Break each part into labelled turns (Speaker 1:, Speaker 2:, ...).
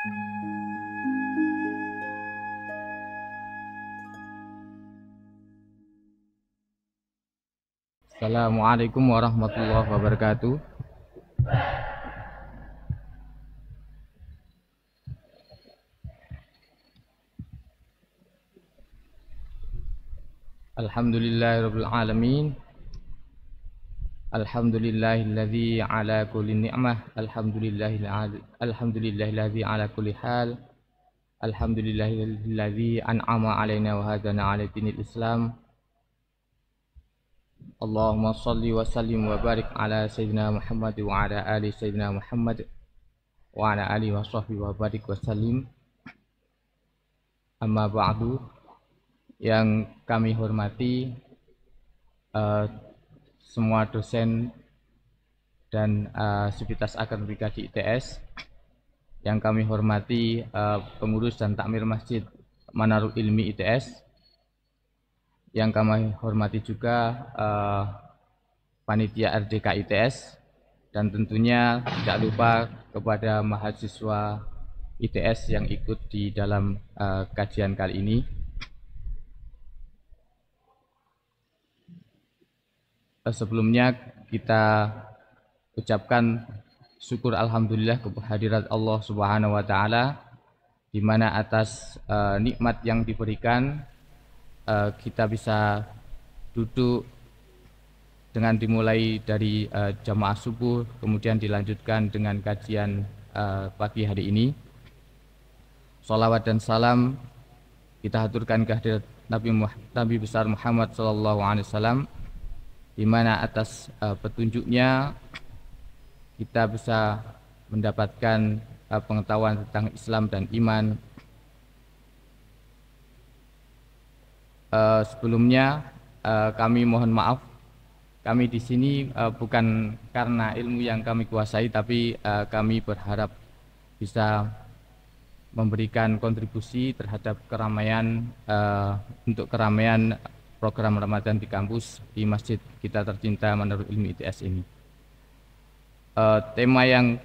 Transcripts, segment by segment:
Speaker 1: Assalamualaikum warahmatullahi wabarakatuh. Alhamdulillahirabbil alamin. الحمد لله الذي على كل نعمة الحمد لله الحمد لله الذي على كل حال الحمد لله الذي أنعم علينا وهدانا على دين الإسلام اللهم صل وسلم وبارك على سيدنا محمد وعلى آل سيدنا محمد وعلى آله وصحبه وبارك وسلم أما بعد yang kami hormati uh, semua dosen dan uh, sivitas akademika di ITS yang kami hormati uh, pengurus dan takmir masjid Manarul Ilmi ITS yang kami hormati juga uh, panitia RDK ITS dan tentunya tidak lupa kepada mahasiswa ITS yang ikut di dalam uh, kajian kali ini. Eh, sebelumnya kita ucapkan syukur alhamdulillah kehadirat Allah Subhanahu wa taala di mana atas uh, nikmat yang diberikan uh, kita bisa duduk dengan dimulai dari uh, jamaah subuh kemudian dilanjutkan dengan kajian uh, pagi hari ini. Salawat dan salam kita haturkan kehadirat Nabi, Muhammad, Nabi besar Muhammad sallallahu alaihi wasallam di mana atas uh, petunjuknya kita bisa mendapatkan uh, pengetahuan tentang Islam dan iman. Uh, sebelumnya uh, kami mohon maaf, kami di sini uh, bukan karena ilmu yang kami kuasai, tapi uh, kami berharap bisa memberikan kontribusi terhadap keramaian uh, untuk keramaian program Ramadan di kampus di masjid kita tercinta menurut ilmu ITS ini. E, tema yang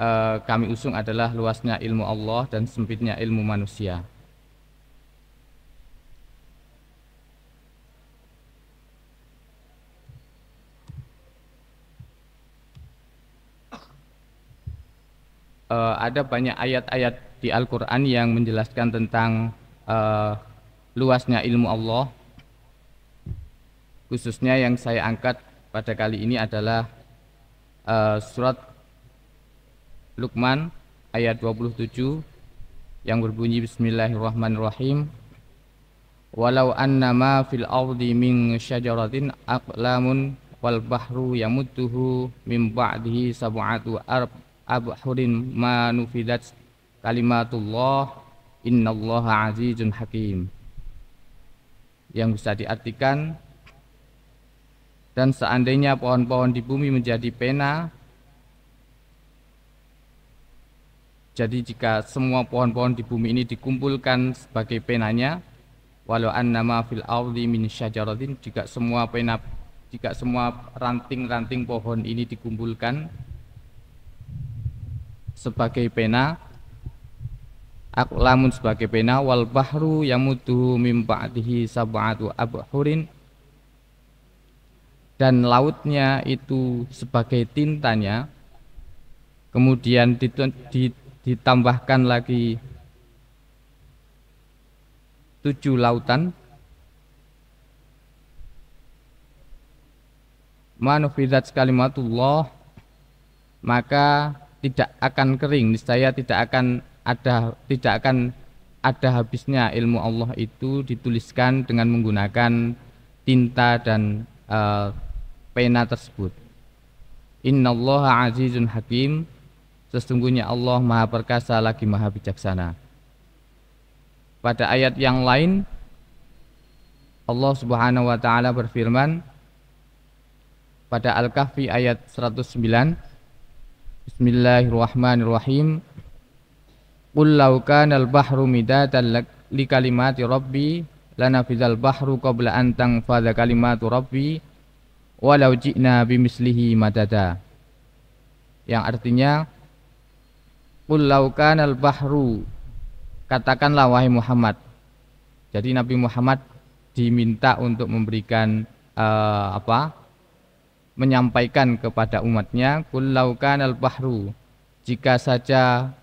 Speaker 1: e, kami usung adalah luasnya ilmu Allah dan sempitnya ilmu manusia. Uh, ada banyak ayat-ayat di Al-Quran yang menjelaskan tentang uh, luasnya ilmu Allah khususnya yang saya angkat pada kali ini adalah uh, surat Luqman ayat 27 yang berbunyi bismillahirrahmanirrahim walau annama fil ardi min syajaratin aqlamun wal bahru yamudduhu min ba'dihi sab'atu arb abhurin ma nufidat kalimatullah innallaha azizun hakim yang bisa diartikan dan seandainya pohon-pohon di bumi menjadi pena jadi jika semua pohon-pohon di bumi ini dikumpulkan sebagai penanya walau annama fil ardi min syajaratin jika semua pena jika semua ranting-ranting pohon ini dikumpulkan sebagai pena Aku lamun sebagai pena wal bahru mutu mimpa ba'dihi sab'atu abhurin dan lautnya itu sebagai tintanya kemudian ditambahkan lagi tujuh lautan manufidat kalimatullah maka tidak akan kering niscaya tidak akan ada tidak akan ada habisnya ilmu Allah itu dituliskan dengan menggunakan tinta dan uh, pena tersebut. Innallaha azizun hakim. Sesungguhnya Allah Maha Perkasa lagi Maha Bijaksana. Pada ayat yang lain Allah Subhanahu wa taala berfirman pada Al-Kahfi ayat 109 Bismillahirrahmanirrahim Qul law kana al-bahru midatan li kalimati rabbi lanafizal bahru qabla an tanfadha kalimatu rabbi walau ji'na bimislihi madada yang artinya Qul law kana al-bahru katakanlah wahai Muhammad jadi Nabi Muhammad diminta untuk memberikan uh, apa menyampaikan kepada umatnya Qul law al-bahru jika saja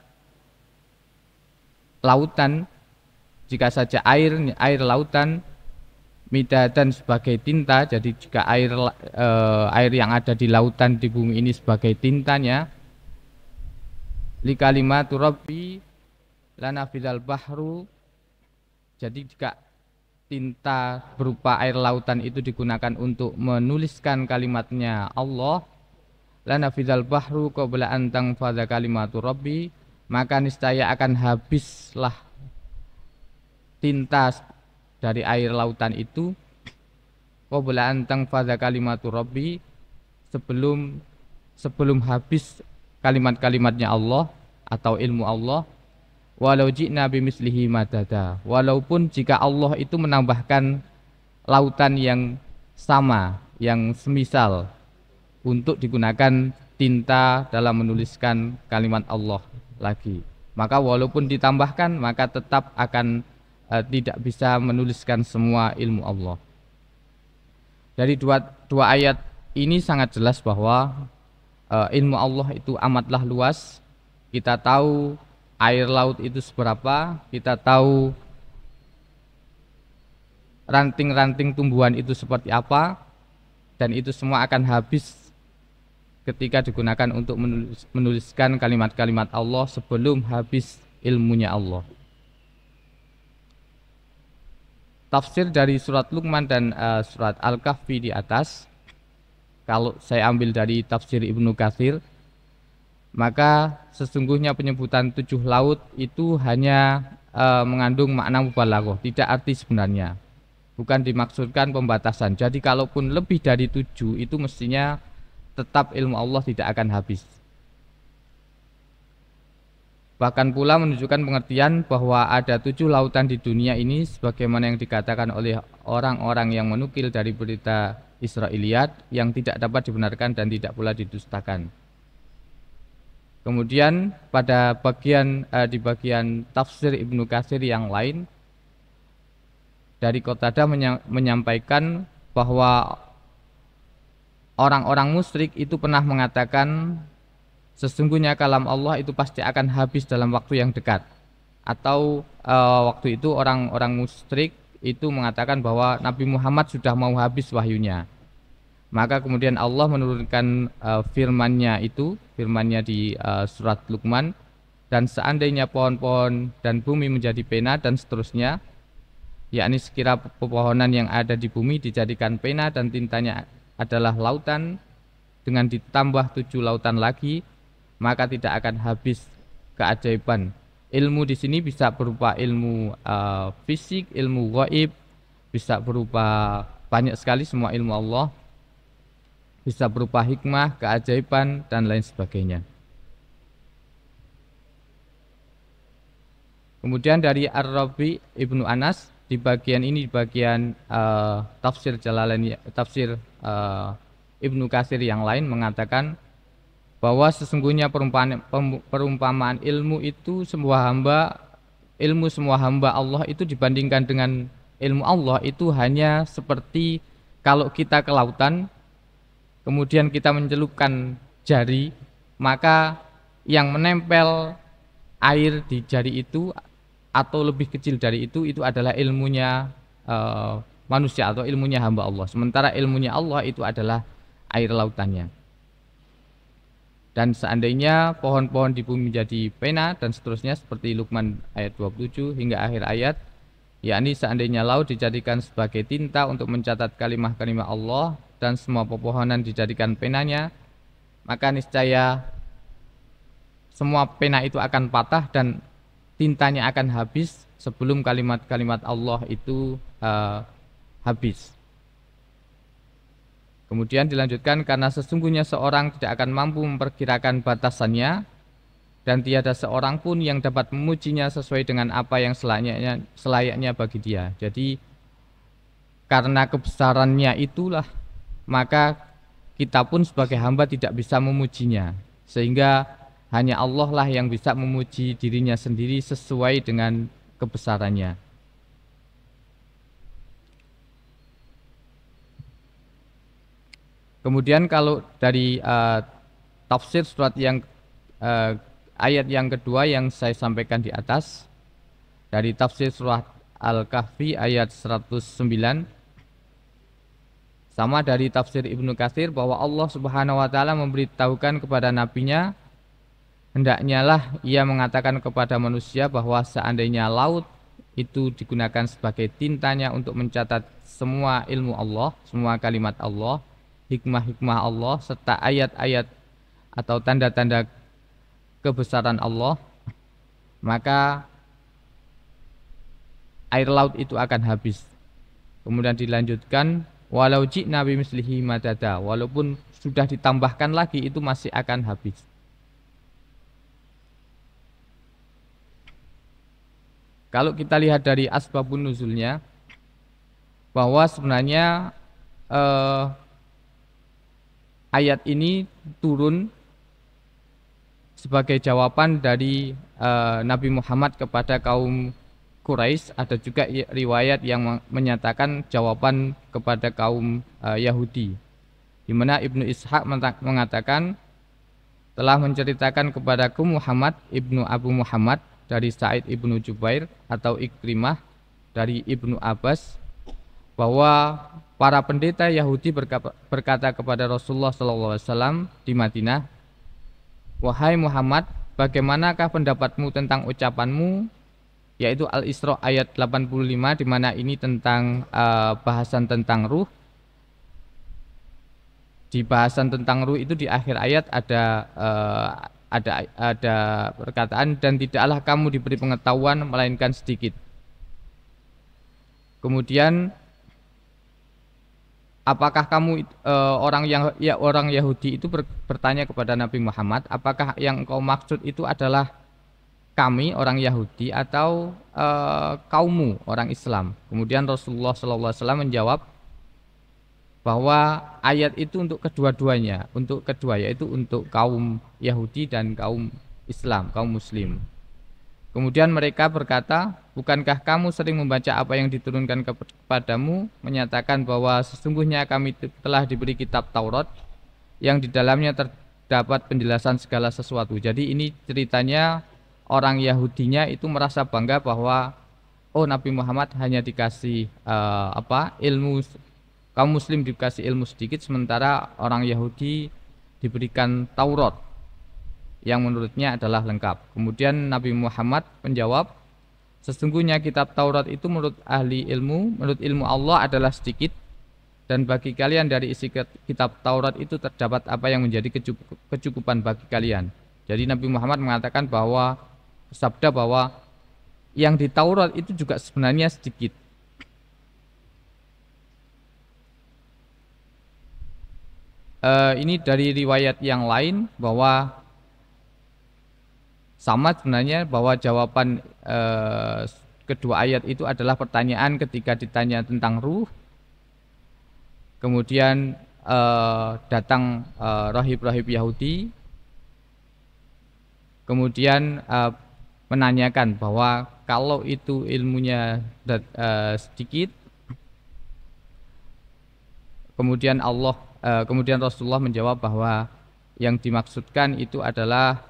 Speaker 1: lautan jika saja air air lautan dan sebagai tinta jadi jika air e, air yang ada di lautan di bumi ini sebagai tintanya lima turabi Lana Fidal bahru jadi jika tinta berupa air lautan itu digunakan untuk menuliskan kalimatnya Allah Lana Fidal bahru kau qabla antang fadha kalimatu rabbi maka niscaya akan habislah tinta dari air lautan itu qabla antang fadha kalimatu rabbi sebelum sebelum habis kalimat-kalimatnya Allah atau ilmu Allah walau ji'na bimislihi madada walaupun jika Allah itu menambahkan lautan yang sama yang semisal untuk digunakan tinta dalam menuliskan kalimat Allah lagi. Maka walaupun ditambahkan maka tetap akan e, tidak bisa menuliskan semua ilmu Allah. Dari dua dua ayat ini sangat jelas bahwa e, ilmu Allah itu amatlah luas. Kita tahu air laut itu seberapa, kita tahu ranting-ranting tumbuhan itu seperti apa dan itu semua akan habis ketika digunakan untuk menulis, menuliskan kalimat-kalimat Allah sebelum habis ilmunya Allah. Tafsir dari surat Luqman dan uh, surat Al-Kahfi di atas, kalau saya ambil dari tafsir Ibnu Katsir, maka sesungguhnya penyebutan tujuh laut itu hanya e, mengandung makna mubalaghah, tidak arti sebenarnya. Bukan dimaksudkan pembatasan. Jadi kalaupun lebih dari tujuh itu mestinya tetap ilmu Allah tidak akan habis. Bahkan pula menunjukkan pengertian bahwa ada tujuh lautan di dunia ini sebagaimana yang dikatakan oleh orang-orang yang menukil dari berita Israiliyat yang tidak dapat dibenarkan dan tidak pula didustakan. Kemudian pada bagian eh, di bagian tafsir Ibnu Katsir yang lain dari Qatada menyampaikan bahwa orang-orang musyrik itu pernah mengatakan sesungguhnya kalam Allah itu pasti akan habis dalam waktu yang dekat atau e, waktu itu orang-orang musyrik itu mengatakan bahwa Nabi Muhammad sudah mau habis wahyunya maka kemudian Allah menurunkan firman eh, firmannya itu firmannya di e, surat Luqman dan seandainya pohon-pohon dan bumi menjadi pena dan seterusnya yakni sekira pepohonan yang ada di bumi dijadikan pena dan tintanya adalah lautan dengan ditambah tujuh lautan lagi maka tidak akan habis keajaiban ilmu di sini bisa berupa ilmu uh, fisik ilmu gaib bisa berupa banyak sekali semua ilmu Allah bisa berupa hikmah keajaiban dan lain sebagainya kemudian dari Ar-Rabi Ibnu Anas di bagian ini di bagian uh, tafsir Jalalain tafsir uh, Ibnu Kasir yang lain mengatakan bahwa sesungguhnya perumpamaan perumpamaan ilmu itu semua hamba ilmu semua hamba Allah itu dibandingkan dengan ilmu Allah itu hanya seperti kalau kita ke lautan kemudian kita mencelupkan jari maka yang menempel air di jari itu atau lebih kecil dari itu itu adalah ilmunya uh, manusia atau ilmunya hamba Allah. Sementara ilmunya Allah itu adalah air lautannya. Dan seandainya pohon-pohon di bumi menjadi pena dan seterusnya seperti Lukman ayat 27 hingga akhir ayat, yakni seandainya laut dijadikan sebagai tinta untuk mencatat kalimat-kalimat Allah dan semua pepohonan dijadikan penanya, maka niscaya semua pena itu akan patah dan tintanya akan habis sebelum kalimat-kalimat Allah itu uh, habis. Kemudian dilanjutkan karena sesungguhnya seorang tidak akan mampu memperkirakan batasannya dan tiada seorang pun yang dapat memujinya sesuai dengan apa yang selayaknya selayaknya bagi dia. Jadi karena kebesarannya itulah maka kita pun sebagai hamba tidak bisa memujinya sehingga hanya Allah lah yang bisa memuji dirinya sendiri sesuai dengan kebesarannya. Kemudian kalau dari uh, tafsir surat yang uh, ayat yang kedua yang saya sampaikan di atas dari tafsir surat Al-Kahfi ayat 109 sama dari tafsir Ibnu Katsir bahwa Allah Subhanahu wa taala memberitahukan kepada nabinya Hendaknya lah ia mengatakan kepada manusia bahwa seandainya laut itu digunakan sebagai tintanya untuk mencatat semua ilmu Allah, semua kalimat Allah, hikmah-hikmah Allah, serta ayat-ayat atau tanda-tanda kebesaran Allah, maka air laut itu akan habis. Kemudian dilanjutkan, walau jik nabi mislihi madada, walaupun sudah ditambahkan lagi itu masih akan habis. Kalau kita lihat dari asbabun nuzulnya bahwa sebenarnya eh, ayat ini turun sebagai jawaban dari eh, Nabi Muhammad kepada kaum Quraisy ada juga riwayat yang menyatakan jawaban kepada kaum eh, Yahudi di mana Ibnu Ishaq mengatakan telah menceritakan kepadaku Muhammad Ibnu Abu Muhammad dari Sa'id ibnu Jubair atau Ikrimah dari ibnu Abbas bahwa para pendeta Yahudi berkata kepada Rasulullah SAW di Madinah, wahai Muhammad, bagaimanakah pendapatmu tentang ucapanmu yaitu Al-Isra ayat 85 di mana ini tentang uh, bahasan tentang ruh. Di bahasan tentang ruh itu di akhir ayat ada uh, ada ada perkataan dan tidaklah kamu diberi pengetahuan melainkan sedikit. Kemudian apakah kamu e, orang yang ya orang Yahudi itu ber, bertanya kepada Nabi Muhammad, apakah yang kau maksud itu adalah kami orang Yahudi atau e, kaummu orang Islam? Kemudian Rasulullah SAW menjawab, bahwa ayat itu untuk kedua-duanya, untuk kedua yaitu untuk kaum Yahudi dan kaum Islam, kaum muslim. Kemudian mereka berkata, "Bukankah kamu sering membaca apa yang diturunkan kepadamu menyatakan bahwa sesungguhnya kami telah diberi kitab Taurat yang di dalamnya terdapat penjelasan segala sesuatu." Jadi ini ceritanya orang Yahudinya itu merasa bangga bahwa oh Nabi Muhammad hanya dikasih uh, apa? ilmu kaum muslim dikasih ilmu sedikit sementara orang Yahudi diberikan Taurat yang menurutnya adalah lengkap. Kemudian Nabi Muhammad menjawab, sesungguhnya kitab Taurat itu menurut ahli ilmu, menurut ilmu Allah adalah sedikit dan bagi kalian dari isi kitab Taurat itu terdapat apa yang menjadi kecukupan bagi kalian. Jadi Nabi Muhammad mengatakan bahwa sabda bahwa yang di Taurat itu juga sebenarnya sedikit uh, ini dari riwayat yang lain bahwa sama sebenarnya bahwa jawaban uh, kedua ayat itu adalah pertanyaan ketika ditanya tentang ruh kemudian uh, datang rahib rahib-rahib Yahudi kemudian uh, menanyakan bahwa kalau itu ilmunya uh, sedikit kemudian Allah Eh, kemudian Rasulullah menjawab bahwa yang dimaksudkan itu adalah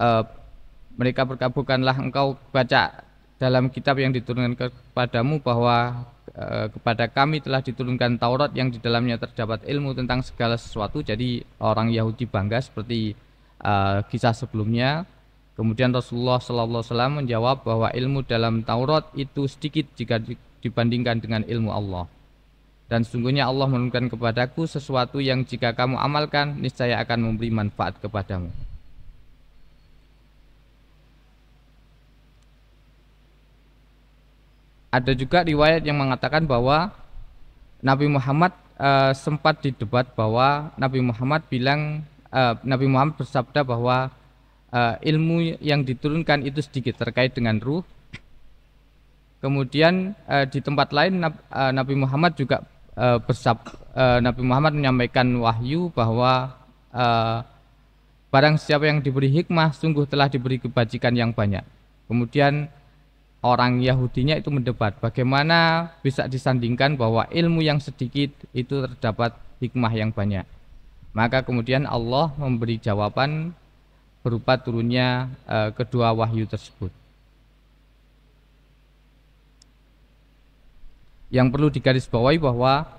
Speaker 1: uh, mereka berkata engkau baca dalam kitab yang diturunkan kepadamu bahwa e, kepada kami telah diturunkan Taurat yang di dalamnya terdapat ilmu tentang segala sesuatu. Jadi orang Yahudi bangga seperti e, kisah sebelumnya. Kemudian Rasulullah Shallallahu Wasallam menjawab bahwa ilmu dalam Taurat itu sedikit jika dibandingkan dengan ilmu Allah. Dan sungguhnya Allah menurunkan kepadaku sesuatu yang jika kamu amalkan, niscaya akan memberi manfaat kepadamu. Ada juga riwayat yang mengatakan bahwa Nabi Muhammad e, sempat didebat bahwa Nabi Muhammad bilang e, Nabi Muhammad bersabda bahwa e, ilmu yang diturunkan itu sedikit terkait dengan ruh. Kemudian e, di tempat lain Nabi Muhammad juga uh, bersab, uh, Nabi Muhammad menyampaikan wahyu bahwa uh, barang siapa yang diberi hikmah sungguh telah diberi kebajikan yang banyak. Kemudian orang Yahudinya itu mendebat bagaimana bisa disandingkan bahwa ilmu yang sedikit itu terdapat hikmah yang banyak. Maka kemudian Allah memberi jawaban berupa turunnya uh, kedua wahyu tersebut. Yang perlu digarisbawahi bahwa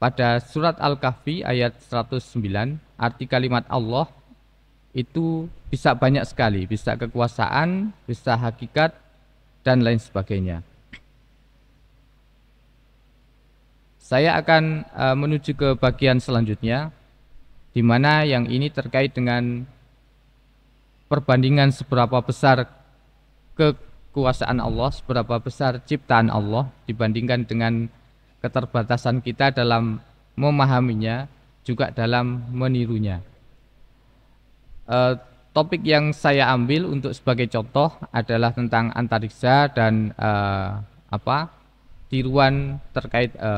Speaker 1: pada surat Al-Kahfi ayat 109 arti kalimat Allah itu bisa banyak sekali, bisa kekuasaan, bisa hakikat dan lain sebagainya. Saya akan eh, menuju ke bagian selanjutnya di mana yang ini terkait dengan perbandingan seberapa besar ke kekuasaan Allah, seberapa besar ciptaan Allah dibandingkan dengan keterbatasan kita dalam memahaminya, juga dalam menirunya. E, topik yang saya ambil untuk sebagai contoh adalah tentang antariksa dan e, apa tiruan terkait e,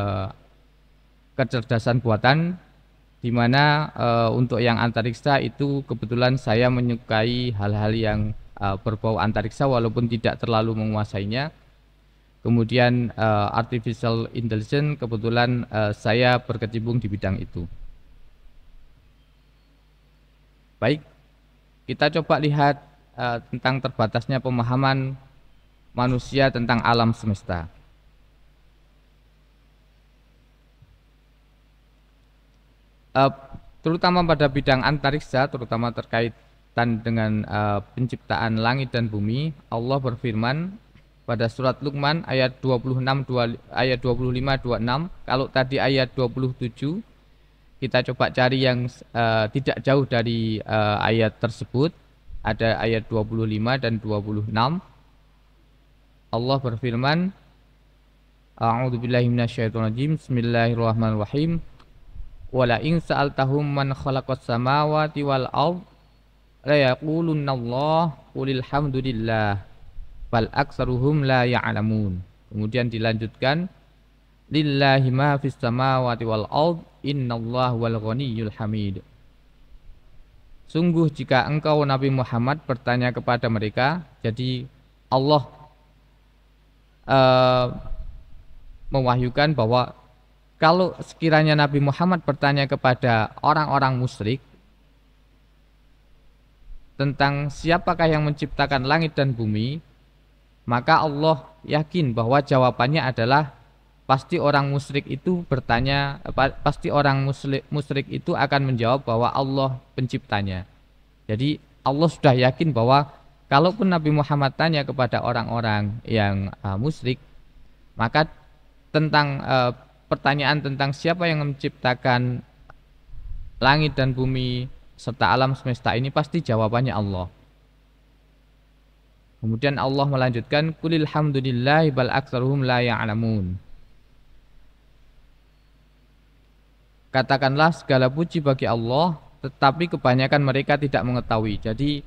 Speaker 1: kecerdasan buatan di mana e, untuk yang antariksa itu kebetulan saya menyukai hal-hal yang uh, berbau antariksa walaupun tidak terlalu menguasainya. Kemudian uh, artificial intelligence kebetulan uh, saya berkecimpung di bidang itu. Baik, kita coba lihat uh, tentang terbatasnya pemahaman manusia tentang alam semesta. Uh, terutama pada bidang antariksa, terutama terkait berkaitan dengan uh, penciptaan langit dan bumi, Allah berfirman pada surat Luqman ayat 26 2, ayat 25 26. Kalau tadi ayat 27 kita coba cari yang uh, tidak jauh dari uh, ayat tersebut. Ada ayat 25 dan 26. Allah berfirman A'udzu billahi minasyaitonir rajim. Bismillahirrahmanirrahim. Wala in sa'altahum man khalaqas samawati wal ardh la yaqulunna Allah qulil hamdulillah bal aksaruhum la ya'lamun. Kemudian dilanjutkan lillahi ma fis samawati wal ard innallaha wal ghaniyyul hamid. Sungguh jika engkau Nabi Muhammad bertanya kepada mereka, jadi Allah uh, mewahyukan bahwa kalau sekiranya Nabi Muhammad bertanya kepada orang-orang musyrik, tentang siapakah yang menciptakan langit dan bumi, maka Allah yakin bahwa jawabannya adalah pasti orang musyrik itu bertanya pasti orang musyrik, musyrik itu akan menjawab bahwa Allah penciptanya. Jadi Allah sudah yakin bahwa kalaupun Nabi Muhammad tanya kepada orang-orang yang uh, musyrik, maka tentang uh, pertanyaan tentang siapa yang menciptakan langit dan bumi, serta alam semesta ini pasti jawabannya Allah. Kemudian Allah melanjutkan kulil hamdulillahi bal aktsaruhum la ya'lamun. Katakanlah segala puji bagi Allah, tetapi kebanyakan mereka tidak mengetahui. Jadi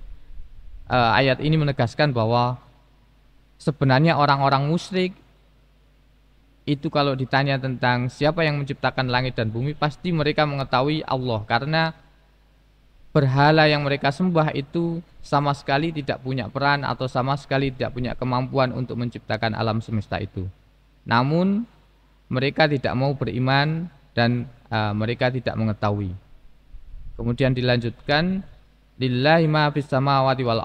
Speaker 1: eh, ayat ini menegaskan bahwa sebenarnya orang-orang musyrik itu kalau ditanya tentang siapa yang menciptakan langit dan bumi pasti mereka mengetahui Allah karena berhala yang mereka sembah itu sama sekali tidak punya peran atau sama sekali tidak punya kemampuan untuk menciptakan alam semesta itu. Namun mereka tidak mau beriman dan uh, mereka tidak mengetahui. Kemudian dilanjutkan lillahi ma fis samawati wal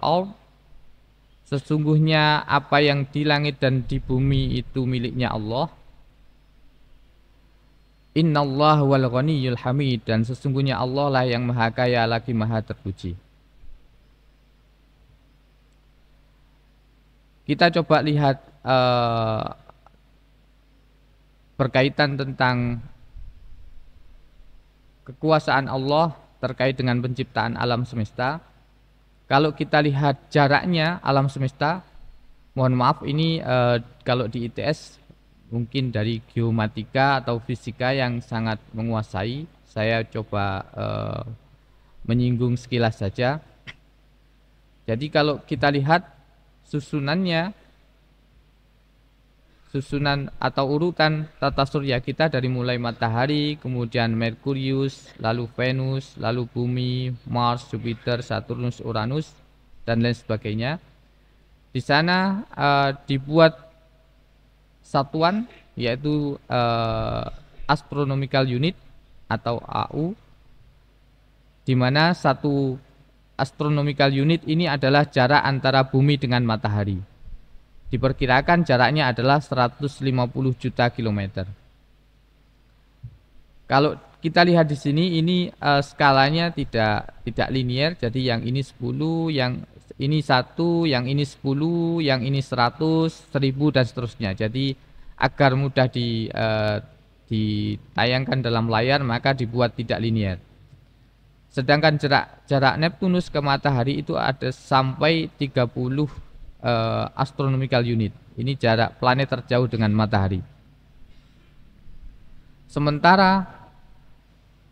Speaker 1: sesungguhnya apa yang di langit dan di bumi itu miliknya Allah Allah wal ghaniyul hamid dan sesungguhnya Allah lah yang maha kaya lagi maha terpuji. Kita coba lihat uh, berkaitan tentang kekuasaan Allah terkait dengan penciptaan alam semesta. Kalau kita lihat jaraknya alam semesta, mohon maaf ini uh, kalau di ITS mungkin dari geomatika atau fisika yang sangat menguasai saya coba eh, menyinggung sekilas saja jadi kalau kita lihat susunannya susunan atau urutan tata surya kita dari mulai matahari, kemudian Merkurius, lalu Venus, lalu bumi, Mars, Jupiter, Saturnus, Uranus dan lain sebagainya. Di sana uh, dibuat satuan yaitu uh, astronomical unit atau AU di mana satu astronomical unit ini adalah jarak antara bumi dengan matahari. Diperkirakan jaraknya adalah 150 juta kilometer. Kalau kita lihat di sini ini uh, skalanya tidak tidak linier, jadi yang ini 10, yang ini satu, yang ini sepuluh, yang ini seratus, seribu dan seterusnya. Jadi agar mudah di uh, ditayangkan dalam layar maka dibuat tidak linier. Sedangkan jarak jarak Neptunus ke matahari itu ada sampai 30 uh, eh, astronomical unit. Ini jarak planet terjauh dengan matahari. Sementara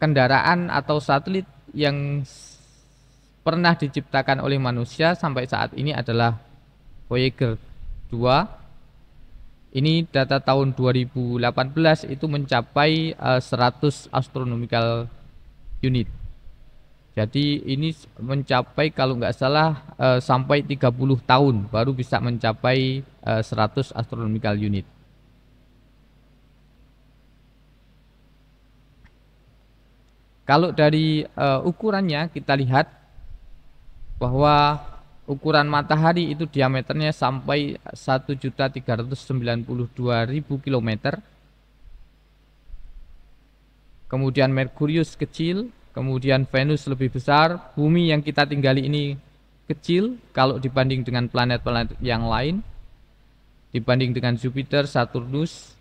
Speaker 1: kendaraan atau satelit yang pernah diciptakan oleh manusia sampai saat ini adalah Voyager 2. Ini data tahun 2018 itu mencapai uh, eh, 100 astronomical unit. Jadi ini mencapai kalau nggak salah uh, sampai 30 tahun baru bisa mencapai uh, eh, 100 astronomical unit. Kalau dari uh, ukurannya kita lihat bahwa ukuran matahari itu diameternya sampai 1.392.000 km. Kemudian Merkurius kecil, kemudian Venus lebih besar, bumi yang kita tinggali ini kecil kalau dibanding dengan planet-planet yang lain. Dibanding dengan Jupiter, Saturnus,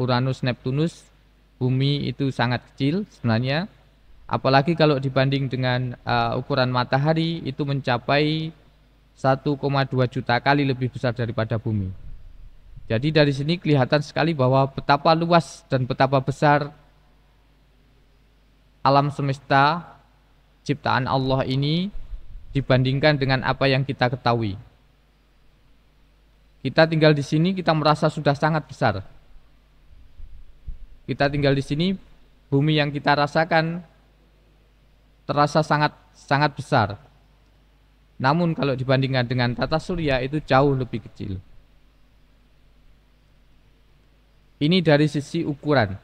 Speaker 1: Uranus, Neptunus, bumi itu sangat kecil sebenarnya Apalagi kalau dibanding dengan uh, ukuran matahari itu mencapai 1,2 juta kali lebih besar daripada bumi. Jadi dari sini kelihatan sekali bahwa betapa luas dan betapa besar alam semesta ciptaan Allah ini dibandingkan dengan apa yang kita ketahui. Kita tinggal di sini kita merasa sudah sangat besar. Kita tinggal di sini bumi yang kita rasakan terasa sangat sangat besar. Namun kalau dibandingkan dengan tata surya itu jauh lebih kecil. Ini dari sisi ukuran.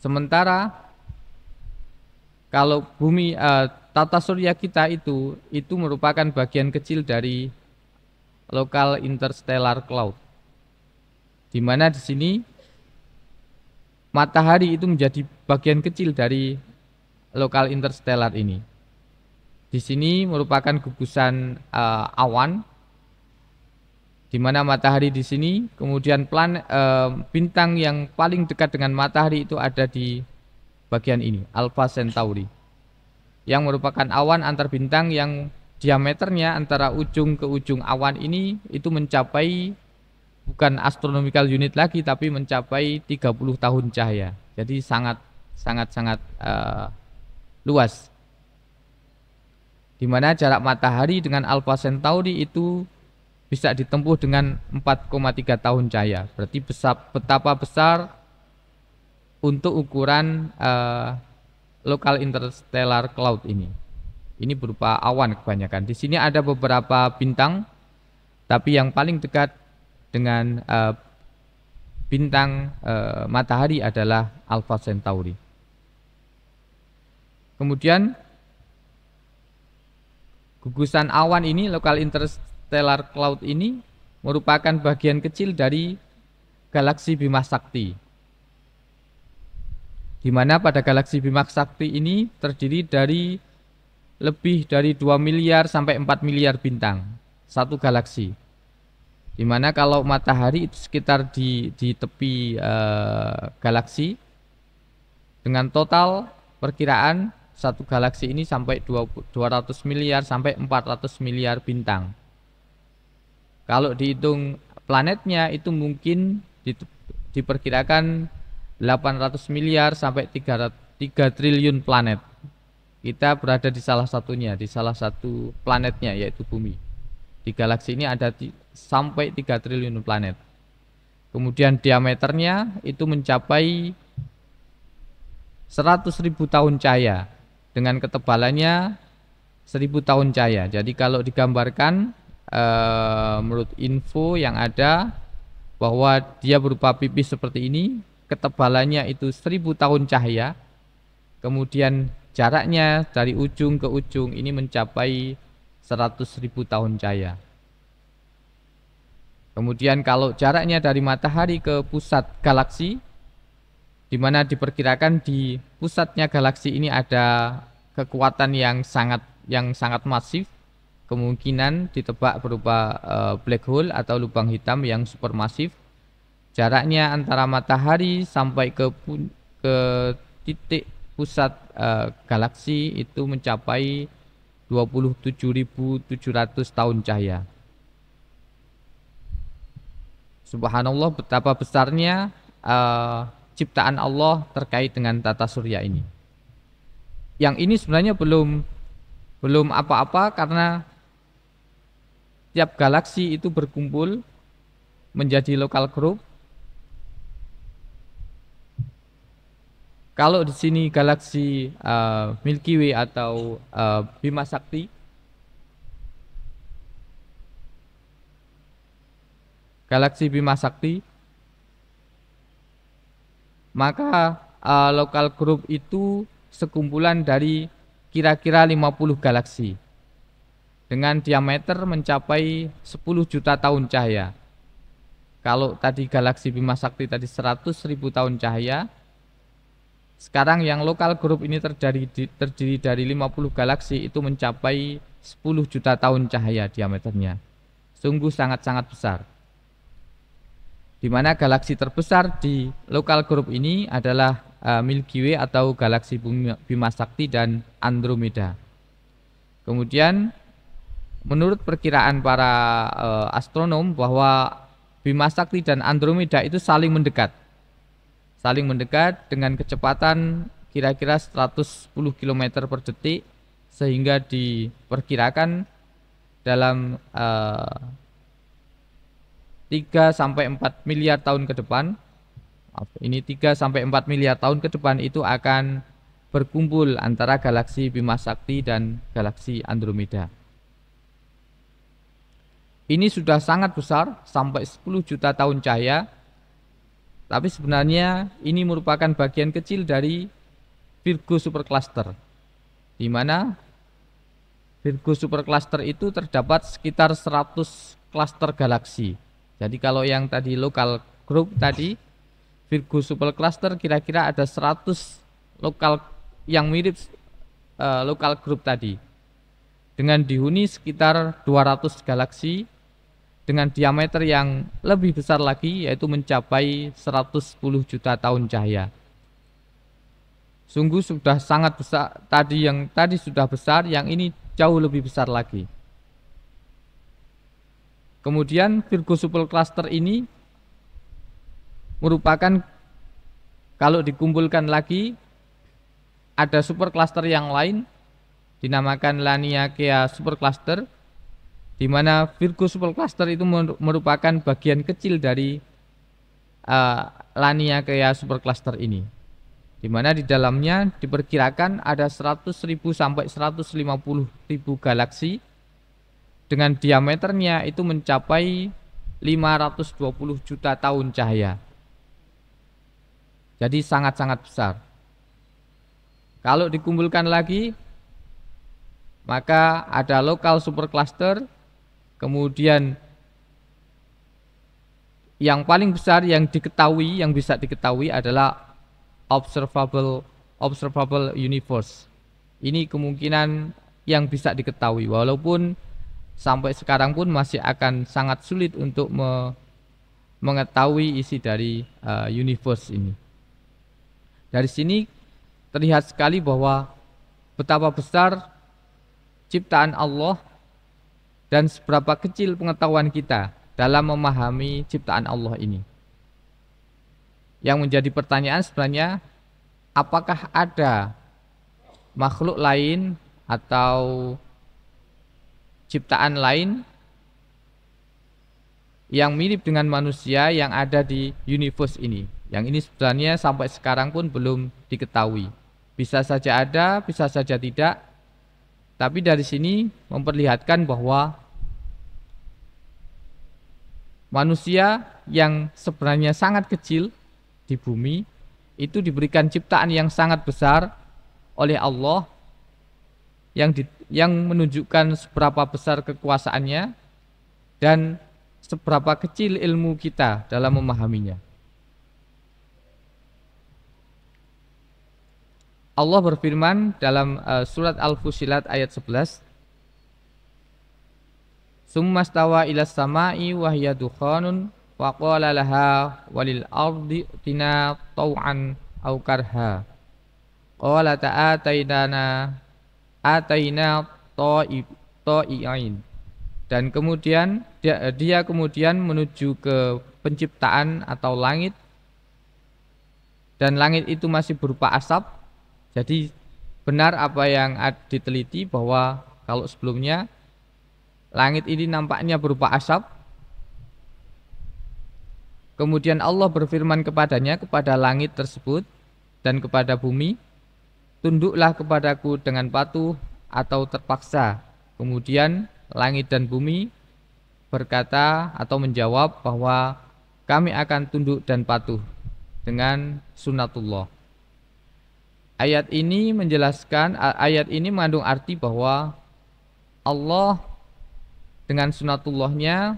Speaker 1: Sementara kalau bumi uh, tata surya kita itu itu merupakan bagian kecil dari lokal interstellar cloud. Di mana di sini matahari itu menjadi bagian kecil dari lokal interstellar ini. Di sini merupakan gugusan uh, awan di mana matahari di sini, kemudian plan uh, bintang yang paling dekat dengan matahari itu ada di bagian ini, Alpha Centauri. Yang merupakan awan antar bintang yang diameternya antara ujung ke ujung awan ini itu mencapai bukan astronomical unit lagi tapi mencapai 30 tahun cahaya. Jadi sangat sangat sangat uh, luas. Di mana jarak matahari dengan Alpha Centauri itu bisa ditempuh dengan 4,3 tahun cahaya. Berarti besar, betapa besar untuk ukuran uh, lokal interstellar cloud ini. Ini berupa awan kebanyakan. Di sini ada beberapa bintang, tapi yang paling dekat dengan uh, bintang uh, matahari adalah Alpha Centauri. Kemudian gugusan awan ini, lokal interstellar cloud ini merupakan bagian kecil dari galaksi Bima Sakti. Di mana pada galaksi Bima Sakti ini terdiri dari lebih dari 2 miliar sampai 4 miliar bintang satu galaksi. Di mana kalau matahari itu sekitar di di tepi uh, galaksi dengan total perkiraan satu galaksi ini sampai 200 miliar sampai 400 miliar bintang. Kalau dihitung planetnya itu mungkin di, diperkirakan 800 miliar sampai 3, 3 triliun planet. Kita berada di salah satunya, di salah satu planetnya yaitu bumi. Di galaksi ini ada sampai 3 triliun planet. Kemudian diameternya itu mencapai 100.000 tahun cahaya dengan ketebalannya 1000 tahun cahaya. Jadi kalau digambarkan e, menurut info yang ada bahwa dia berupa pipih seperti ini, ketebalannya itu 1000 tahun cahaya. Kemudian jaraknya dari ujung ke ujung ini mencapai 100.000 tahun cahaya. Kemudian kalau jaraknya dari matahari ke pusat galaksi di mana diperkirakan di pusatnya galaksi ini ada kekuatan yang sangat yang sangat masif kemungkinan ditebak berupa eh, black hole atau lubang hitam yang super masif jaraknya antara matahari sampai ke ke titik pusat eh, galaksi itu mencapai 27.700 tahun cahaya Subhanallah betapa besarnya uh, ciptaan Allah terkait dengan tata surya ini. Yang ini sebenarnya belum belum apa-apa karena tiap galaksi itu berkumpul menjadi lokal group. Kalau di sini galaksi uh, Milky Way atau uh, eh, Bima Sakti, galaksi Bima Sakti maka uh, eh, local group itu sekumpulan dari kira-kira 50 galaksi dengan diameter mencapai 10 juta tahun cahaya. Kalau tadi galaksi Bima Sakti tadi 100 ribu tahun cahaya, sekarang yang lokal grup ini terdiri, terdiri dari 50 galaksi itu mencapai 10 juta tahun cahaya diameternya. Sungguh sangat-sangat besar di mana galaksi terbesar di lokal grup ini adalah eh, Milky Way atau galaksi Bima Sakti dan Andromeda. Kemudian menurut perkiraan para uh, astronom bahwa Bima Sakti dan Andromeda itu saling mendekat. Saling mendekat dengan kecepatan kira-kira 110 km per detik sehingga diperkirakan dalam uh, 3 sampai 4 miliar tahun ke depan ini 3 sampai 4 miliar tahun ke depan itu akan berkumpul antara galaksi Bima Sakti dan galaksi Andromeda. Ini sudah sangat besar sampai 10 juta tahun cahaya. Tapi sebenarnya ini merupakan bagian kecil dari Virgo Supercluster. Di mana Virgo Supercluster itu terdapat sekitar 100 klaster galaksi jadi kalau yang tadi lokal grup tadi Virgo supercluster kira-kira ada 100 lokal yang mirip uh, eh, lokal grup tadi. Dengan dihuni sekitar 200 galaksi dengan diameter yang lebih besar lagi yaitu mencapai 110 juta tahun cahaya. Sungguh sudah sangat besar tadi yang tadi sudah besar, yang ini jauh lebih besar lagi. Kemudian Virgo Supercluster Cluster ini merupakan kalau dikumpulkan lagi ada super cluster yang lain dinamakan Laniakea super cluster di mana Virgo super cluster itu merupakan bagian kecil dari uh, eh, Laniakea super cluster ini di mana di dalamnya diperkirakan ada 100.000 sampai 150.000 galaksi dengan diameternya itu mencapai 520 juta tahun cahaya. Jadi sangat-sangat besar. Kalau dikumpulkan lagi, maka ada lokal supercluster, kemudian yang paling besar yang diketahui, yang bisa diketahui adalah observable observable universe. Ini kemungkinan yang bisa diketahui, walaupun sampai sekarang pun masih akan sangat sulit untuk me mengetahui isi dari uh, universe ini. Dari sini terlihat sekali bahwa betapa besar ciptaan Allah dan seberapa kecil pengetahuan kita dalam memahami ciptaan Allah ini. Yang menjadi pertanyaan sebenarnya apakah ada makhluk lain atau ciptaan lain yang mirip dengan manusia yang ada di universe ini. Yang ini sebenarnya sampai sekarang pun belum diketahui. Bisa saja ada, bisa saja tidak. Tapi dari sini memperlihatkan bahwa manusia yang sebenarnya sangat kecil di bumi itu diberikan ciptaan yang sangat besar oleh Allah yang di, yang menunjukkan seberapa besar kekuasaannya dan seberapa kecil ilmu kita dalam memahaminya. Allah berfirman dalam uh, surat Al-Fusilat ayat 11 Summastawa ila samai wa hiya dukhanun wa qala laha walil ardi tina taw'an aw karha qala ta'ataidana ataina ta'ib ta'i'in dan kemudian dia, dia kemudian menuju ke penciptaan atau langit dan langit itu masih berupa asap jadi benar apa yang diteliti bahwa kalau sebelumnya langit ini nampaknya berupa asap kemudian Allah berfirman kepadanya kepada langit tersebut dan kepada bumi tunduklah kepadaku dengan patuh atau terpaksa. Kemudian langit dan bumi berkata atau menjawab bahwa kami akan tunduk dan patuh dengan sunatullah. Ayat ini menjelaskan ayat ini mengandung arti bahwa Allah dengan sunatullahnya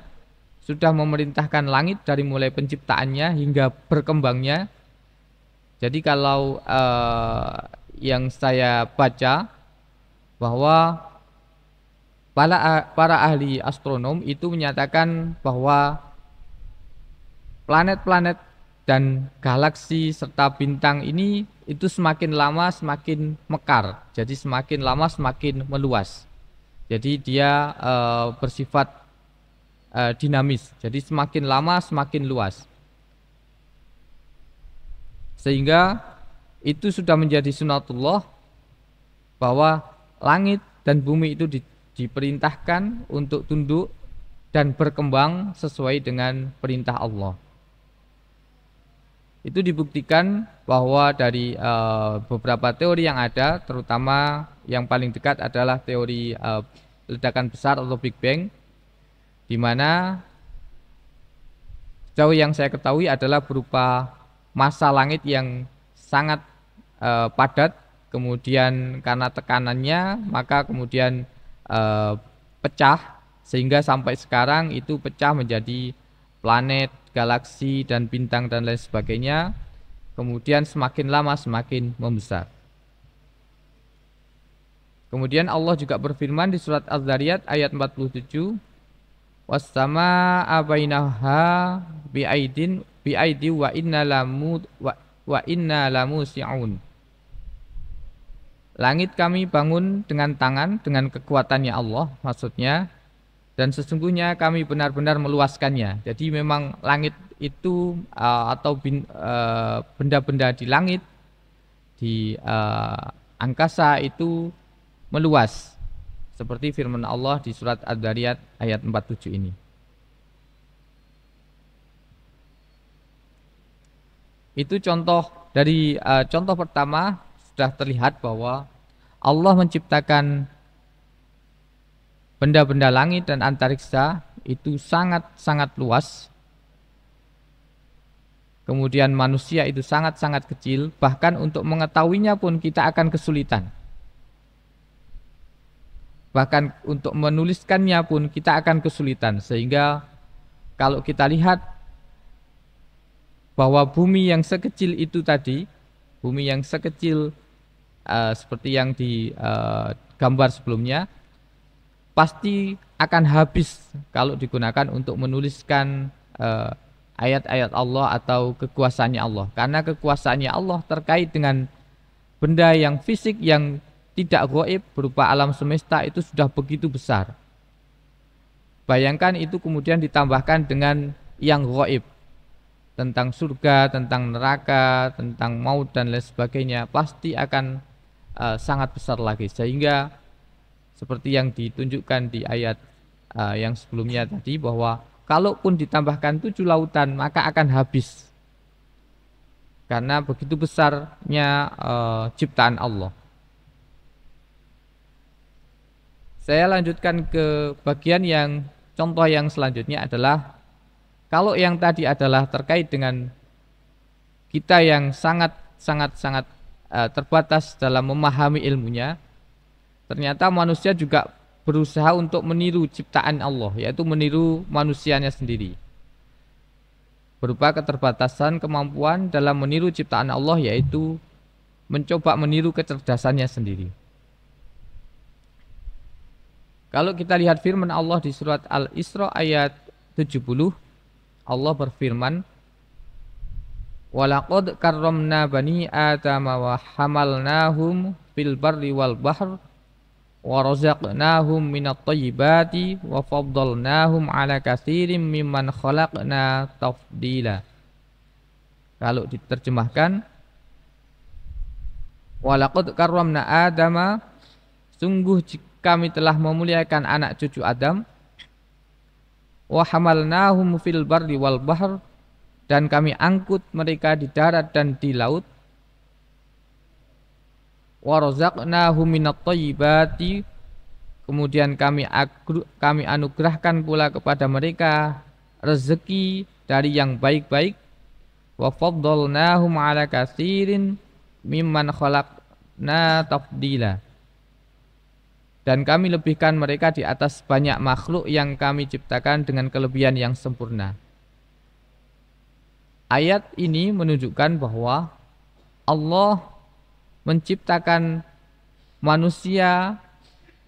Speaker 1: sudah memerintahkan langit dari mulai penciptaannya hingga berkembangnya. Jadi kalau uh, yang saya baca bahwa para para ahli astronom itu menyatakan bahwa planet-planet dan galaksi serta bintang ini itu semakin lama semakin mekar. Jadi semakin lama semakin meluas. Jadi dia e, bersifat e, dinamis. Jadi semakin lama semakin luas. Sehingga itu sudah menjadi sunatullah bahwa langit dan bumi itu di, diperintahkan untuk tunduk dan berkembang sesuai dengan perintah Allah. Itu dibuktikan bahwa dari e, beberapa teori yang ada, terutama yang paling dekat adalah teori e, ledakan besar atau Big Bang, di mana jauh yang saya ketahui adalah berupa masa langit yang sangat e, padat, kemudian karena tekanannya maka kemudian e, pecah sehingga sampai sekarang itu pecah menjadi planet, galaksi dan bintang dan lain sebagainya. Kemudian semakin lama semakin membesar. Kemudian Allah juga berfirman di surat Al zariyat ayat 47 wassama abainaha biaidin biaidi wa inna lamu wa, inna lamu si'un Langit kami bangun dengan tangan, dengan kekuatannya Allah maksudnya. Dan sesungguhnya kami benar-benar meluaskannya. Jadi memang langit itu uh, atau uh, benda-benda uh, di langit, di uh, angkasa itu meluas. Seperti firman Allah di surat Ad-Dariyat ayat 47 ini. Itu contoh dari uh, contoh pertama sudah terlihat bahwa Allah menciptakan benda-benda langit dan antariksa itu sangat-sangat luas. Kemudian manusia itu sangat-sangat kecil, bahkan untuk mengetahuinya pun kita akan kesulitan. Bahkan untuk menuliskannya pun kita akan kesulitan sehingga kalau kita lihat bahwa bumi yang sekecil itu tadi, bumi yang sekecil uh, seperti yang di uh, sebelumnya pasti akan habis kalau digunakan untuk menuliskan ayat eh, ayat-ayat Allah atau kekuasaannya Allah karena kekuasaannya Allah terkait dengan benda yang fisik yang tidak goib berupa alam semesta itu sudah begitu besar bayangkan itu kemudian ditambahkan dengan yang goib tentang surga, tentang neraka, tentang maut dan lain sebagainya pasti akan uh, sangat besar lagi sehingga seperti yang ditunjukkan di ayat uh, yang sebelumnya tadi bahwa kalaupun ditambahkan tujuh lautan maka akan habis karena begitu besarnya uh, ciptaan Allah. Saya lanjutkan ke bagian yang contoh yang selanjutnya adalah kalau yang tadi adalah terkait dengan kita yang sangat sangat sangat uh, terbatas dalam memahami ilmunya, ternyata manusia juga berusaha untuk meniru ciptaan Allah, yaitu meniru manusianya sendiri. Berupa keterbatasan kemampuan dalam meniru ciptaan Allah, yaitu mencoba meniru kecerdasannya sendiri. Kalau kita lihat firman Allah di surat Al-Isra ayat 70, Allah berfirman, Walaqad karramna bani Adama wa hamalnahum fil barri wal bahr wa razaqnahum minat tayyibati wa faddalnahum ala katsirin mimman khalaqna tafdila. Kalau diterjemahkan Walaqad karramna Adama sungguh kami telah memuliakan anak cucu Adam wa hamalnahum fil barri wal bahr dan kami angkut mereka di darat dan di laut warzaqnahum minat kemudian kami kami anugerahkan pula kepada mereka rezeki dari yang baik-baik wa faddalnahum ala katsirin mimman khalaqna tafdila dan kami lebihkan mereka di atas banyak makhluk yang kami ciptakan dengan kelebihan yang sempurna. Ayat ini menunjukkan bahwa Allah menciptakan manusia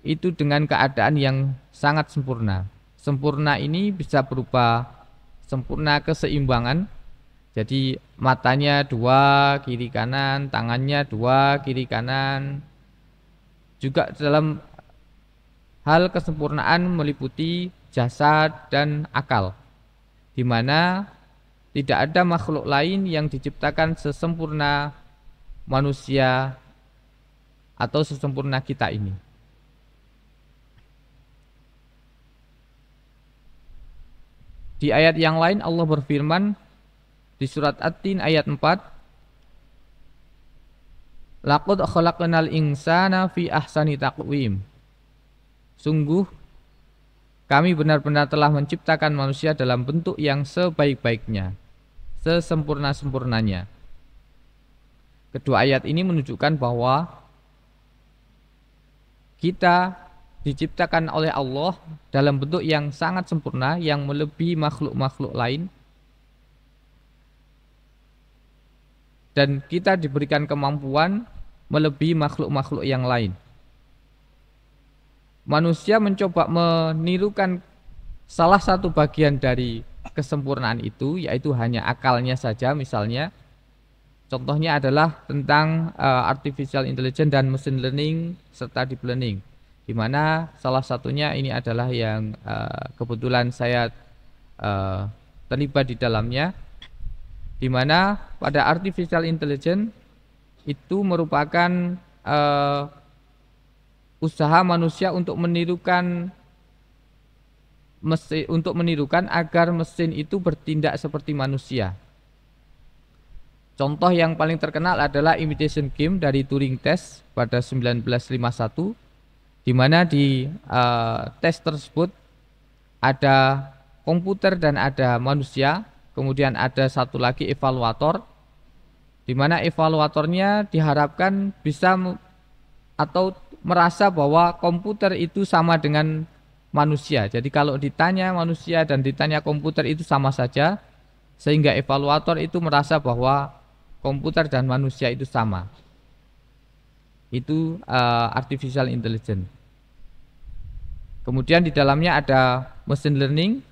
Speaker 1: itu dengan keadaan yang sangat sempurna. Sempurna ini bisa berupa sempurna keseimbangan. Jadi matanya dua, kiri kanan, tangannya dua, kiri kanan. Juga dalam hal kesempurnaan meliputi jasad dan akal. Di mana tidak ada makhluk lain yang diciptakan sesempurna manusia atau sesempurna kita ini. Di ayat yang lain Allah berfirman di surat At-Tin ayat 4 Laqad khalaqnal insana fi ahsani taqwim. Sungguh kami benar-benar telah menciptakan manusia dalam bentuk yang sebaik-baiknya sesempurna-sempurnanya. Kedua ayat ini menunjukkan bahwa kita diciptakan oleh Allah dalam bentuk yang sangat sempurna yang melebihi makhluk-makhluk lain dan kita diberikan kemampuan melebihi makhluk-makhluk yang lain. Manusia mencoba menirukan salah satu bagian dari kesempurnaan itu yaitu hanya akalnya saja misalnya contohnya adalah tentang uh, artificial intelligence dan machine learning serta deep learning di mana salah satunya ini adalah yang uh, kebetulan saya uh, terlibat di dalamnya di mana pada artificial intelligence itu merupakan uh, usaha manusia untuk menirukan mesin untuk menirukan agar mesin itu bertindak seperti manusia. Contoh yang paling terkenal adalah imitation game dari Turing test pada 1951 di mana di uh, tes tersebut ada komputer dan ada manusia, kemudian ada satu lagi evaluator di mana evaluatornya diharapkan bisa atau merasa bahwa komputer itu sama dengan manusia. Jadi kalau ditanya manusia dan ditanya komputer itu sama saja sehingga evaluator itu merasa bahwa komputer dan manusia itu sama. Itu uh, artificial intelligence. Kemudian di dalamnya ada machine learning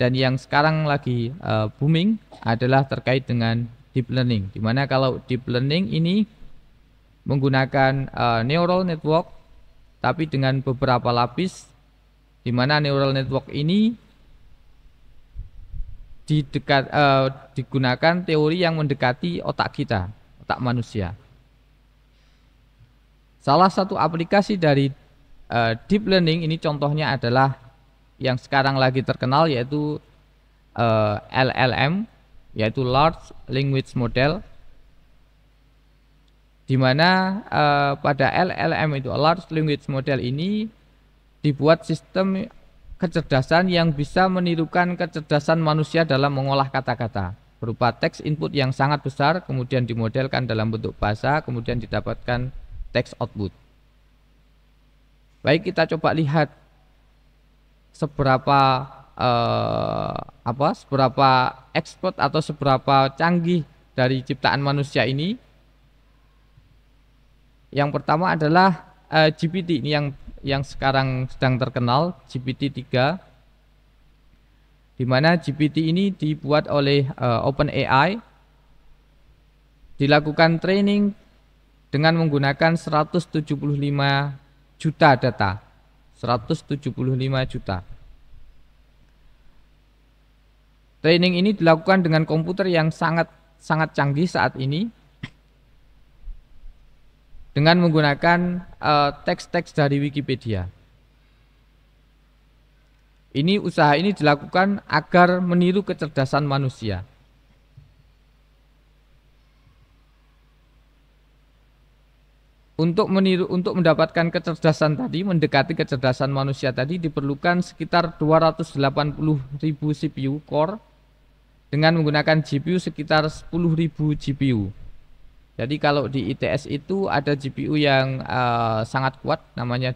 Speaker 1: dan yang sekarang lagi uh, booming adalah terkait dengan deep learning. Dimana kalau deep learning ini menggunakan uh, neural network tapi dengan beberapa lapis di mana neural network ini didekat, uh, digunakan teori yang mendekati otak kita, otak manusia. Salah satu aplikasi dari uh, deep learning ini contohnya adalah yang sekarang lagi terkenal yaitu uh, eh, LLM, yaitu Large Language Model, di mana uh, pada LLM itu Large Language Model ini dibuat sistem kecerdasan yang bisa menirukan kecerdasan manusia dalam mengolah kata-kata berupa teks input yang sangat besar kemudian dimodelkan dalam bentuk bahasa kemudian didapatkan teks output. Baik kita coba lihat seberapa eh, apa seberapa ekspor atau seberapa canggih dari ciptaan manusia ini. Yang pertama adalah eh, GPT ini yang yang sekarang sedang terkenal GPT-3 di mana GPT ini dibuat oleh uh, OpenAI dilakukan training dengan menggunakan 175 juta data 175 juta Training ini dilakukan dengan komputer yang sangat sangat canggih saat ini dengan menggunakan eh, teks-teks uh, dari Wikipedia. Ini usaha ini dilakukan agar meniru kecerdasan manusia. Untuk meniru untuk mendapatkan kecerdasan tadi, mendekati kecerdasan manusia tadi diperlukan sekitar 280.000 CPU core dengan menggunakan GPU sekitar 10.000 GPU. Jadi kalau di ITS itu ada GPU yang uh, sangat kuat namanya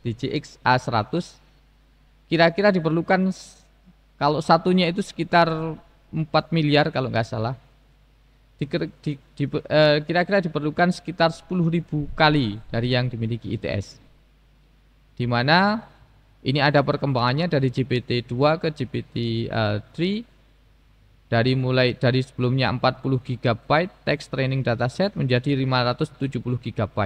Speaker 1: DGX A100. Kira-kira diperlukan kalau satunya itu sekitar 4 miliar kalau nggak salah. kira-kira di, di, uh, kira-kira diperlukan sekitar 10.000 kali dari yang dimiliki ITS. Dimana ini ada perkembangannya dari GPT-2 ke GPT-3 eh, dari mulai dari sebelumnya 40 GB text training dataset menjadi 570 GB.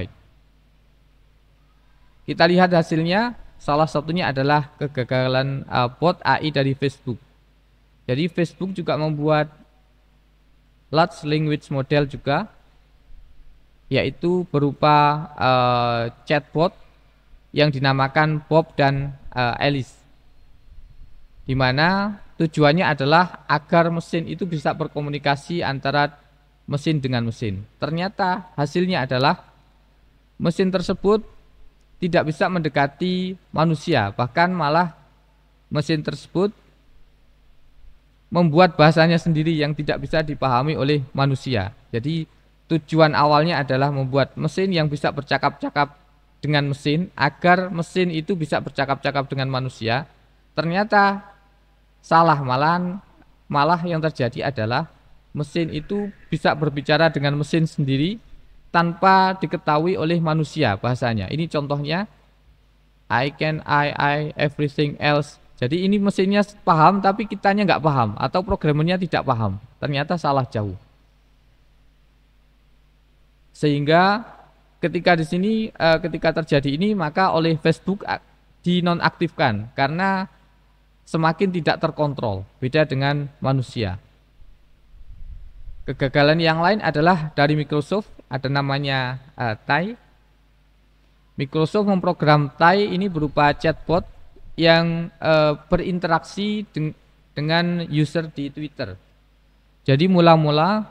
Speaker 1: Kita lihat hasilnya, salah satunya adalah kegagalan uh, bot AI dari Facebook. Jadi Facebook juga membuat large language model juga yaitu berupa uh, chatbot yang dinamakan Bob dan uh, Alice di mana tujuannya adalah agar mesin itu bisa berkomunikasi antara mesin dengan mesin. Ternyata hasilnya adalah mesin tersebut tidak bisa mendekati manusia, bahkan malah mesin tersebut membuat bahasanya sendiri yang tidak bisa dipahami oleh manusia. Jadi tujuan awalnya adalah membuat mesin yang bisa bercakap-cakap dengan mesin agar mesin itu bisa bercakap-cakap dengan manusia. Ternyata salah malahan malah yang terjadi adalah mesin itu bisa berbicara dengan mesin sendiri tanpa diketahui oleh manusia bahasanya. Ini contohnya I can, I, I, everything else. Jadi ini mesinnya paham tapi kitanya nggak paham atau programmernya tidak paham. Ternyata salah jauh. Sehingga ketika di sini eh, ketika terjadi ini maka oleh Facebook dinonaktifkan karena semakin tidak terkontrol, beda dengan manusia. Kegagalan yang lain adalah dari Microsoft, ada namanya uh, TAI. Microsoft memprogram TAI ini berupa chatbot yang uh, berinteraksi deng dengan user di Twitter. Jadi mula-mula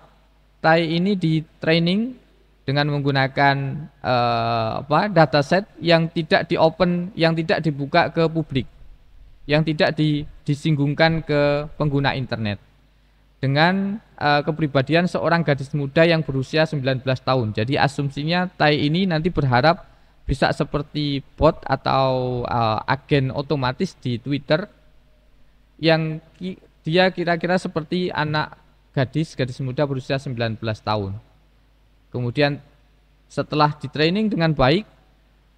Speaker 1: TAI ini di training dengan menggunakan uh, apa dataset yang tidak di open, yang tidak dibuka ke publik yang tidak di, disinggungkan ke pengguna internet dengan uh, kepribadian seorang gadis muda yang berusia 19 tahun. Jadi asumsinya Tai ini nanti berharap bisa seperti bot atau uh, agen otomatis di Twitter yang ki dia kira-kira seperti anak gadis gadis muda berusia 19 tahun. Kemudian setelah di training dengan baik,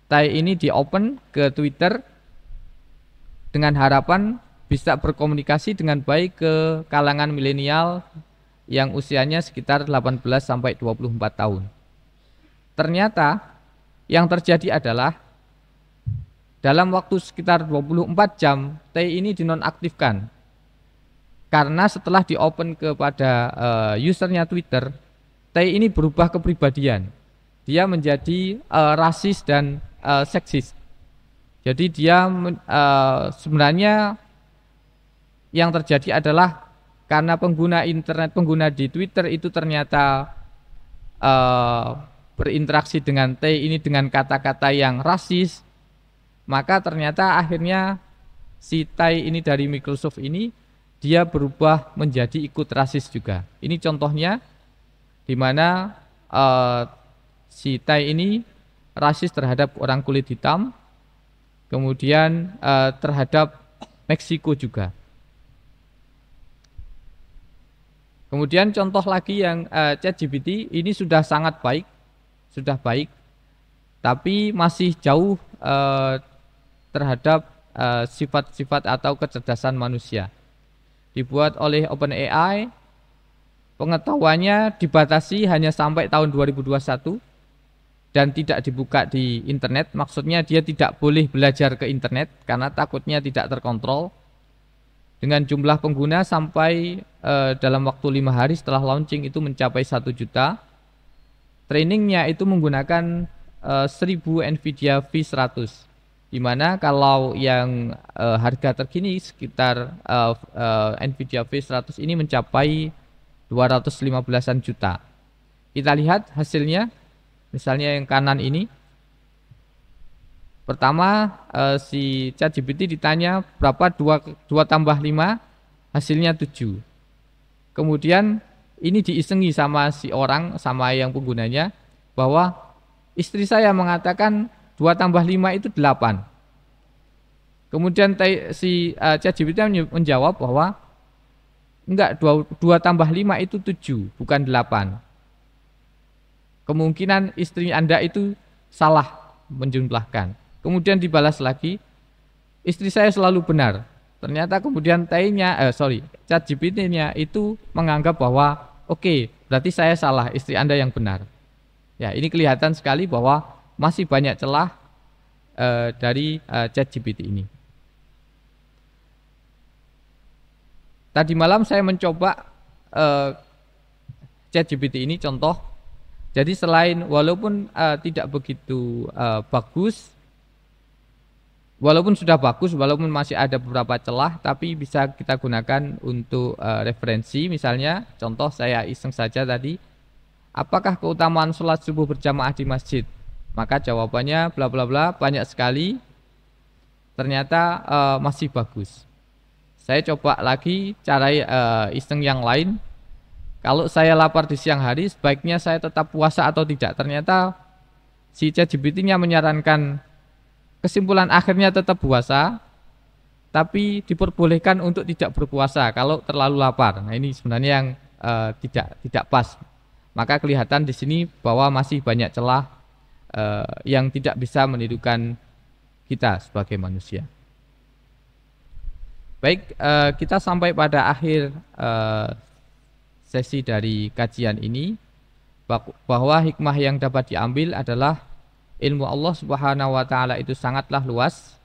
Speaker 1: Tai ini di open ke Twitter dengan harapan bisa berkomunikasi dengan baik ke kalangan milenial yang usianya sekitar 18 sampai 24 tahun. Ternyata yang terjadi adalah dalam waktu sekitar 24 jam T ini dinonaktifkan karena setelah diopen kepada uh, usernya Twitter T ini berubah kepribadian dia menjadi uh, rasis dan uh, seksis jadi dia uh, sebenarnya yang terjadi adalah karena pengguna internet, pengguna di Twitter itu ternyata uh, berinteraksi dengan T ini dengan kata-kata yang rasis, maka ternyata akhirnya si Tai ini dari Microsoft ini dia berubah menjadi ikut rasis juga. Ini contohnya di mana uh, si Tai ini rasis terhadap orang kulit hitam kemudian uh, terhadap Meksiko juga. Kemudian contoh lagi yang uh, eh, ChatGPT ini sudah sangat baik, sudah baik, tapi masih jauh uh, terhadap sifat-sifat uh, atau kecerdasan manusia. Dibuat oleh OpenAI, pengetahuannya dibatasi hanya sampai tahun 2021 dan tidak dibuka di internet, maksudnya dia tidak boleh belajar ke internet karena takutnya tidak terkontrol dengan jumlah pengguna sampai e, dalam waktu lima hari setelah launching itu mencapai satu juta. Trainingnya itu menggunakan e, eh, 1000 Nvidia V100, dimana kalau yang e, harga terkini sekitar e, e, Nvidia V100 ini mencapai 215-an juta. Kita lihat hasilnya Misalnya yang kanan ini. Pertama uh, si GPT ditanya berapa 2 2 tambah 5 hasilnya 7. Kemudian ini diisengi sama si orang sama yang penggunanya bahwa istri saya mengatakan 2 tambah 5 itu 8. Kemudian si uh, eh, GPT menjawab bahwa enggak 2, 2 tambah 5 itu 7 bukan 8. Kemungkinan istri Anda itu salah menjumlahkan. Kemudian dibalas lagi, istri saya selalu benar. Ternyata kemudian tainya, eh sorry, cat GPT-nya itu menganggap bahwa oke, okay, berarti saya salah, istri Anda yang benar. Ya, ini kelihatan sekali bahwa masih banyak celah eh, dari eh, chat GPT ini. Tadi malam saya mencoba eh, chat GPT ini contoh jadi selain walaupun uh, tidak begitu uh, bagus, walaupun sudah bagus, walaupun masih ada beberapa celah, tapi bisa kita gunakan untuk uh, referensi. Misalnya, contoh saya iseng saja tadi, apakah keutamaan sholat subuh berjamaah di masjid? Maka jawabannya bla bla bla banyak sekali. Ternyata uh, masih bagus. Saya coba lagi cara uh, iseng yang lain, kalau saya lapar di siang hari, sebaiknya saya tetap puasa atau tidak? Ternyata si ChatGPT-nya menyarankan kesimpulan akhirnya tetap puasa, tapi diperbolehkan untuk tidak berpuasa kalau terlalu lapar. Nah ini sebenarnya yang uh, tidak tidak pas. Maka kelihatan di sini bahwa masih banyak celah uh, yang tidak bisa menirukan kita sebagai manusia. Baik, uh, kita sampai pada akhir uh, sesi dari kajian ini bahwa hikmah yang dapat diambil adalah ilmu Allah Subhanahu wa taala itu sangatlah luas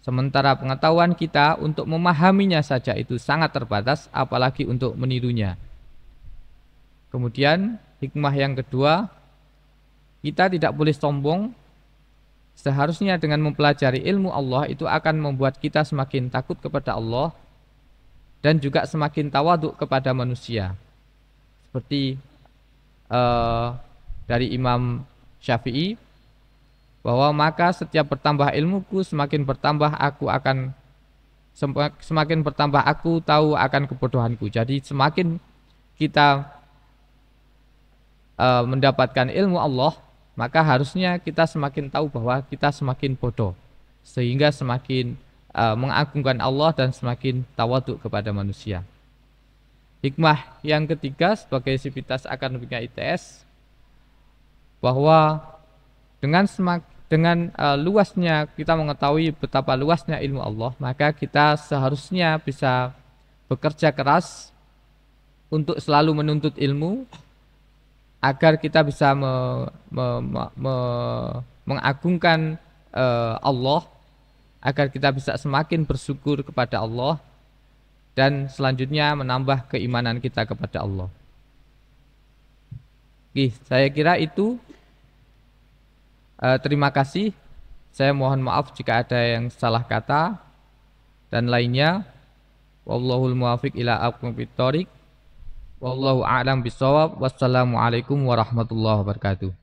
Speaker 1: sementara pengetahuan kita untuk memahaminya saja itu sangat terbatas apalagi untuk menirunya. Kemudian hikmah yang kedua kita tidak boleh sombong seharusnya dengan mempelajari ilmu Allah itu akan membuat kita semakin takut kepada Allah dan juga semakin tawaduk kepada manusia seperti uh, dari Imam Syafi'i bahwa maka setiap bertambah ilmuku semakin bertambah aku akan semakin bertambah aku tahu akan kebodohanku. Jadi semakin kita uh, mendapatkan ilmu Allah, maka harusnya kita semakin tahu bahwa kita semakin bodoh sehingga semakin uh, mengagungkan Allah dan semakin tawaduk kepada manusia. Hikmah yang ketiga sebagai sivitas akademika ITS bahwa dengan semak dengan uh, luasnya kita mengetahui betapa luasnya ilmu Allah, maka kita seharusnya bisa bekerja keras untuk selalu menuntut ilmu agar kita bisa me, me, me, me, mengagungkan uh, Allah, agar kita bisa semakin bersyukur kepada Allah dan selanjutnya menambah keimanan kita kepada Allah. Oke, saya kira itu. Uh, terima kasih. Saya mohon maaf jika ada yang salah kata dan lainnya. Wallahul muwafiq ila aqwamit Wallahu a'lam bisawab. Wassalamualaikum warahmatullahi wabarakatuh.